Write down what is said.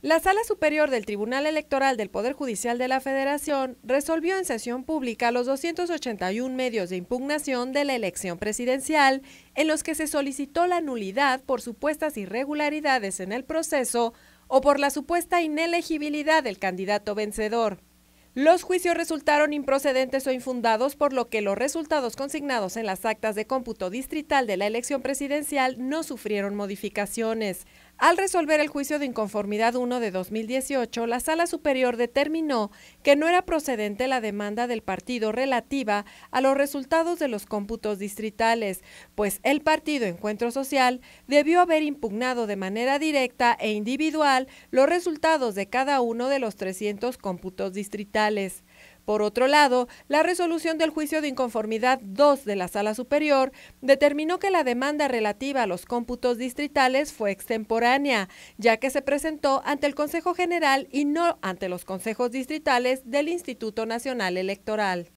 La Sala Superior del Tribunal Electoral del Poder Judicial de la Federación resolvió en sesión pública los 281 medios de impugnación de la elección presidencial, en los que se solicitó la nulidad por supuestas irregularidades en el proceso o por la supuesta inelegibilidad del candidato vencedor. Los juicios resultaron improcedentes o infundados, por lo que los resultados consignados en las actas de cómputo distrital de la elección presidencial no sufrieron modificaciones. Al resolver el juicio de inconformidad 1 de 2018, la Sala Superior determinó que no era procedente la demanda del partido relativa a los resultados de los cómputos distritales, pues el partido Encuentro Social debió haber impugnado de manera directa e individual los resultados de cada uno de los 300 cómputos distritales. Por otro lado, la resolución del juicio de inconformidad 2 de la Sala Superior determinó que la demanda relativa a los cómputos distritales fue extemporánea, ya que se presentó ante el Consejo General y no ante los consejos distritales del Instituto Nacional Electoral.